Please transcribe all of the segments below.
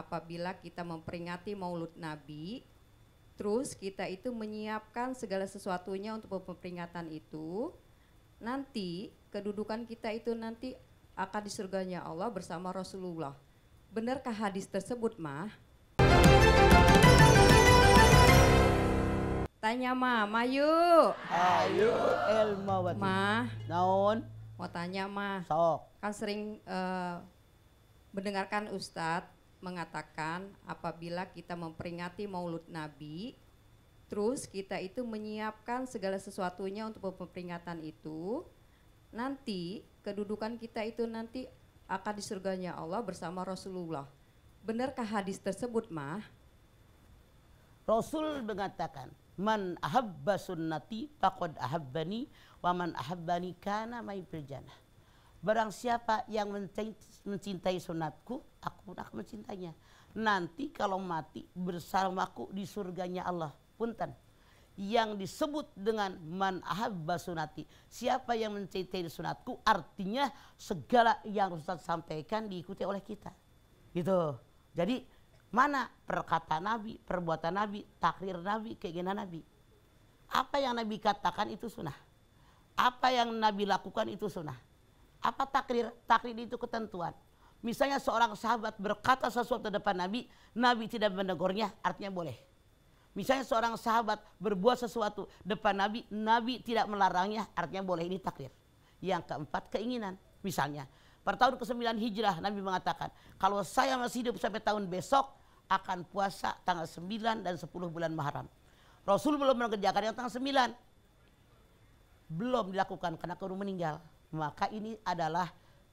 apabila kita memperingati Maulud Nabi, terus kita itu menyiapkan segala sesuatunya untuk peringatan itu. Nanti kedudukan kita itu nanti akan di surganya Allah bersama Rasulullah. Benarkah hadis tersebut, Mah? Tanya Ma, Mayu. Ayu Elmawati. Ma. Naon? Mau tanya Ma. Sok. Kan sering uh, mendengarkan Ustadz mengatakan apabila kita memperingati Maulud Nabi, terus kita itu menyiapkan segala sesuatunya untuk peringatan itu, nanti kedudukan kita itu nanti akan di surganya Allah bersama Rasulullah. Benarkah hadis tersebut, Mah? Rasul mengatakan, "Man ahabba sunnati faqad ahabbani wa man ahabbani kana mai fil Barang siapa yang mencintai sunatku, aku pun akan mencintainya. Nanti kalau mati bersamaku di surganya Allah. Punten. Yang disebut dengan man ahabba sunati. Siapa yang mencintai sunatku artinya segala yang Ustaz sampaikan diikuti oleh kita. Gitu. Jadi mana perkataan Nabi, perbuatan Nabi, takrir Nabi, keinginan Nabi. Apa yang Nabi katakan itu sunnah. Apa yang Nabi lakukan itu sunnah apa takrir? Takrir itu ketentuan. Misalnya seorang sahabat berkata sesuatu depan Nabi, Nabi tidak menegurnya, artinya boleh. Misalnya seorang sahabat berbuat sesuatu depan Nabi, Nabi tidak melarangnya, artinya boleh. Ini takrir. Yang keempat, keinginan. Misalnya, pada tahun ke-9 Hijrah, Nabi mengatakan, kalau saya masih hidup sampai tahun besok, akan puasa tanggal 9 dan 10 bulan Muharram. Rasul belum mengerjakan yang tanggal 9. Belum dilakukan karena keburu meninggal. Maka ini adalah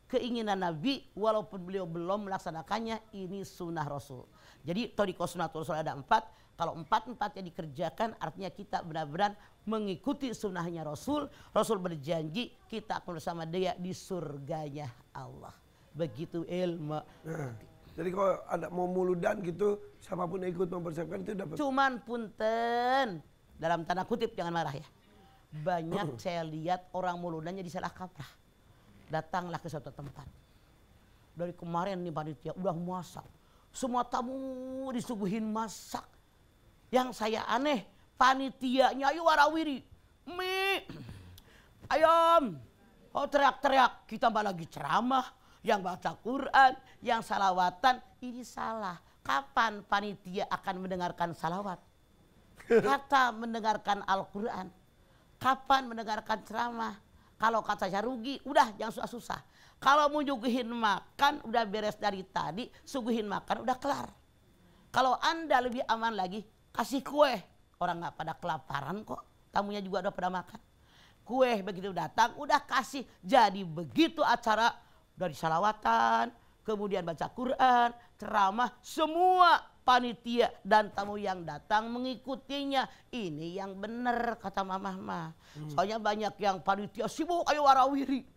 keinginan Nabi walaupun beliau belum melaksanakannya ini sunnah Rasul. Jadi Toriko sunnah Rasul ada empat. Kalau empat-empatnya empat dikerjakan artinya kita benar-benar mengikuti sunnahnya Rasul. Rasul berjanji kita akan bersama dia di surganya Allah. Begitu ilmu. Nah, jadi kalau ada mau muludan gitu siapapun ikut mempersiapkan itu dapat. Cuman punten dalam tanda kutip jangan marah ya banyak saya lihat orang di salah kaprah. Datanglah ke suatu tempat. Dari kemarin nih panitia udah masak. Semua tamu disuguhin masak. Yang saya aneh, panitianya ayo warawiri. Mie, ayam. Oh teriak-teriak, kita malah lagi ceramah. Yang baca Quran, yang salawatan. Ini salah. Kapan panitia akan mendengarkan salawat? Kata mendengarkan Al-Quran Kapan mendengarkan ceramah? Kalau kata saya rugi, udah jangan susah-susah. Kalau mau nyuguhin makan, udah beres dari tadi, suguhin makan, udah kelar. Kalau Anda lebih aman lagi, kasih kue. Orang nggak pada kelaparan kok, tamunya juga udah pada makan. Kue begitu datang, udah kasih. Jadi begitu acara dari salawatan, kemudian baca Quran, ceramah, semua panitia dan tamu yang datang mengikutinya. Ini yang benar kata Mama mah. Hmm. Soalnya banyak yang panitia sibuk ayo warawiri.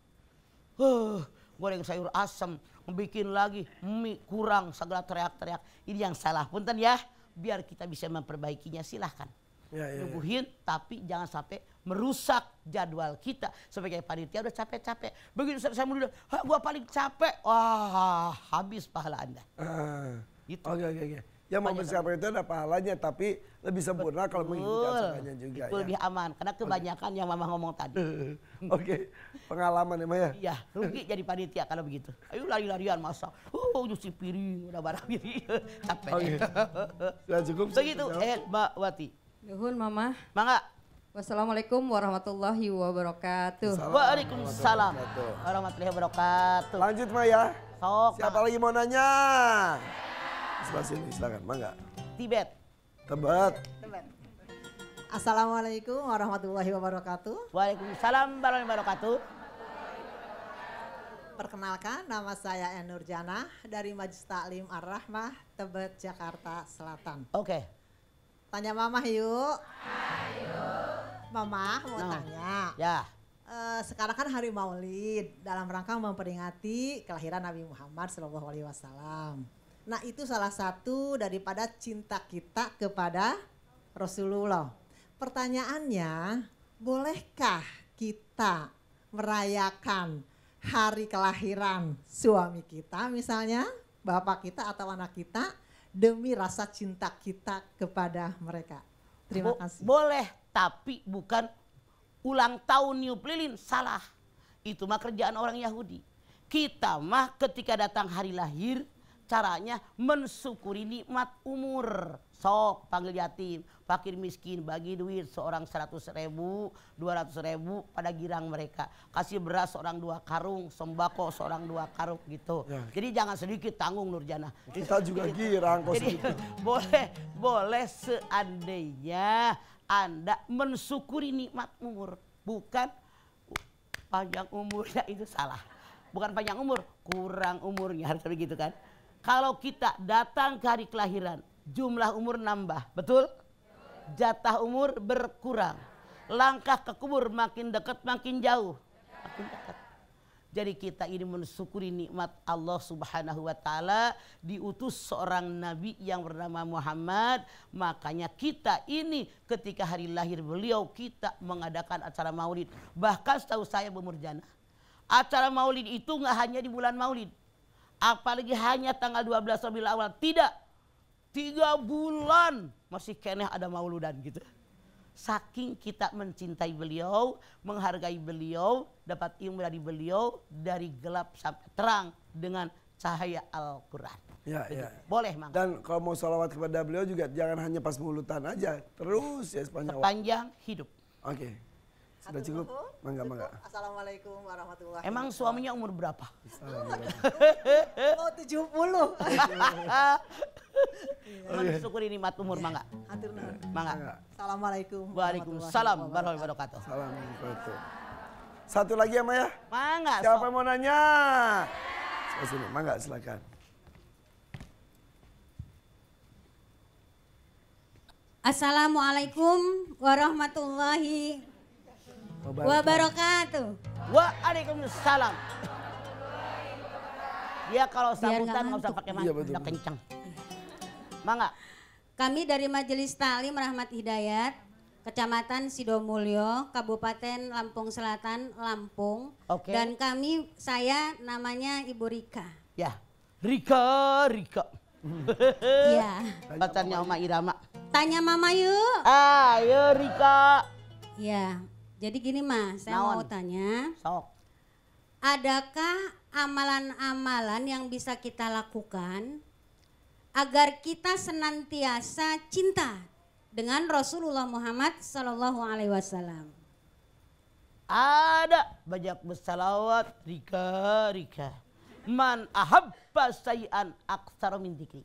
Huh, goreng sayur asam, bikin lagi mie kurang segala teriak-teriak. Ini yang salah punten ya. Biar kita bisa memperbaikinya silahkan. Ya, ya, Nyuguhin ya. tapi jangan sampai merusak jadwal kita sebagai panitia udah capek-capek. Begitu saya mulai, gua paling capek. Wah, habis pahala Anda. Uh, gitu. Oke, oke, oke. Yang mau bersiapkan itu ada pahalanya, tapi lebih sempurna kalau mengikuti acaranya juga. Itu ya. lebih aman, karena kebanyakan okay. yang mama ngomong tadi. Oke, okay. pengalaman ya Maya? Iya, rugi jadi panitia kalau begitu. Ayo lari-larian masa. oh nyuci piring, udah barang piring, capek. Oke, okay. sudah cukup. Begitu, eh Mbak Wati. Nuhun Mama. Mangga. Wassalamualaikum warahmatullahi wabarakatuh. Waalaikumsalam warahmatullahi wabarakatuh. Lanjut Maya. Sok, Siapa lagi mau nanya? Sebelah sini, silakan. Mangga. Tibet. Tebet. Tebet. Assalamualaikum warahmatullahi wabarakatuh. Waalaikumsalam warahmatullahi wabarakatuh. Perkenalkan, nama saya Enur Jana dari Majlis Taklim Ar-Rahmah, Tebet, Jakarta Selatan. Oke. Okay. Tanya Mama yuk. Ayo. Mamah mau no. Nah. tanya. Ya. Eh, sekarang kan hari Maulid dalam rangka memperingati kelahiran Nabi Muhammad Shallallahu Nah itu salah satu daripada cinta kita kepada Rasulullah. Pertanyaannya, bolehkah kita merayakan hari kelahiran suami kita misalnya, bapak kita atau anak kita demi rasa cinta kita kepada mereka? Terima kasih. Boleh, tapi bukan ulang tahun niup lilin salah. Itu mah kerjaan orang Yahudi. Kita mah ketika datang hari lahir caranya mensyukuri nikmat umur. Sok panggil yatim, fakir miskin, bagi duit seorang seratus ribu, dua ratus ribu pada girang mereka. Kasih beras seorang dua karung, sembako seorang dua karung gitu. Ya. Jadi jangan sedikit tanggung Nurjana. Kita juga girang kok Jadi, boleh, boleh seandainya Anda mensyukuri nikmat umur. Bukan panjang umurnya itu salah bukan panjang umur, kurang umurnya harus begitu kan. Kalau kita datang ke hari kelahiran, jumlah umur nambah, betul? Jatah umur berkurang. Langkah ke kubur makin dekat, makin jauh. Makin dekat. Jadi kita ini mensyukuri nikmat Allah Subhanahu wa taala diutus seorang nabi yang bernama Muhammad. Makanya kita ini ketika hari lahir beliau kita mengadakan acara maulid. Bahkan setahu saya bermurjana. Acara maulid itu nggak hanya di bulan maulid. Apalagi hanya tanggal 12 Rabiul Awal. Tidak. Tiga bulan masih keneh ada mauludan gitu. Saking kita mencintai beliau, menghargai beliau, dapat ilmu dari beliau, dari gelap sampai terang dengan cahaya Al-Quran. Ya, ya. Boleh, Mang. Dan kalau mau salawat kepada beliau juga jangan hanya pas mulutan aja, terus ya sepanjang hidup. Oke. Okay. Sudah cukup? Mangga, mangga. Assalamualaikum warahmatullahi Emang suaminya umur berapa? oh, 70. Emang oh, ini iya. nikmat umur, iya. mangga. Hatur nuhun. Mangga. Assalamualaikum. Waalaikumsalam warahmatullahi wabarakatuh. Salam warahmatullahi Satu lagi ya Maya? Mangga. Siapa yang mau nanya? Sebelah sini, mangga silakan. Assalamualaikum warahmatullahi Wabarakatuh. Waalaikumsalam. Dia kalau sambutan nggak usah pakai iya, mantap, udah kencang. Mangga. Kami dari Majelis Tali Merahmat Hidayat, Kecamatan Sidomulyo, Kabupaten Lampung Selatan, Lampung. Okay. Dan kami, saya namanya Ibu Rika. Ya, Rika, Rika. Iya. Hmm. Pacarnya Oma Irama. Tanya Mama yuk. Ayo Rika. Ya, jadi gini Mas, saya Naon. mau tanya. Sok. Adakah amalan-amalan yang bisa kita lakukan agar kita senantiasa cinta dengan Rasulullah Muhammad Sallallahu Alaihi Wasallam? Ada banyak bersalawat, rika, rika. Man ahabba sayan aktsara min dikri.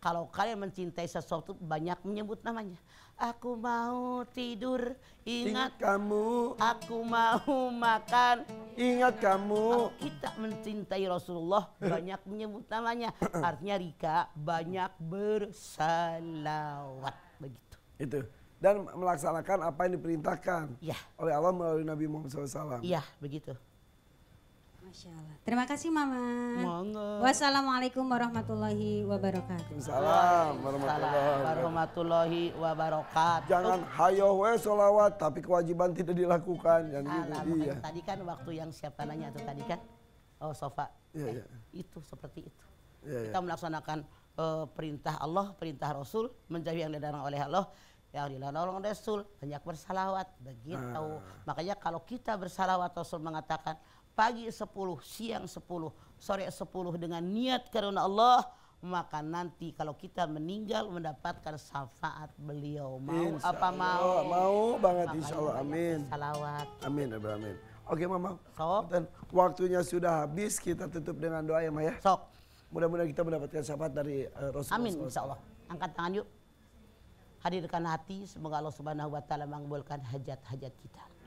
Kalau kalian mencintai sesuatu banyak menyebut namanya. Aku mau tidur, ingat, ingat kamu. Aku mau makan, ingat kamu. Kita mencintai Rasulullah banyak menyebut namanya. Artinya Rika banyak bersalawat begitu. Itu dan melaksanakan apa yang diperintahkan ya. oleh Allah melalui Nabi Muhammad SAW. Iya, begitu. Masya Allah. Terima kasih Mama. Mama. Wassalamualaikum warahmatullahi wabarakatuh. Salam warahmatullahi, warahmatullahi wabarakatuh. Jangan hayo we solawat tapi kewajiban tidak dilakukan. Yang gitu. iya. Tadi kan waktu yang siapa nanya itu tadi kan, oh sofa, ya, eh, ya. itu seperti itu. Ya, Kita ya. melaksanakan uh, perintah Allah, perintah Rasul, menjauhi yang didarang oleh Allah Ya Allah, orang Rasul, banyak bersalawat begitu. Ah. Makanya kalau kita bersalawat Rasul mengatakan pagi 10, siang 10, sore 10 dengan niat karena Allah maka nanti kalau kita meninggal mendapatkan syafaat beliau mau insya apa Allah. mau mau banget insya Allah amin salawat amin amin oke mama sok dan waktunya sudah habis kita tutup dengan doa ya Maya sok mudah-mudahan kita mendapatkan syafaat dari uh, Rasulullah amin insya Allah angkat tangan yuk hadirkan hati semoga Allah subhanahu wa taala mengabulkan hajat-hajat kita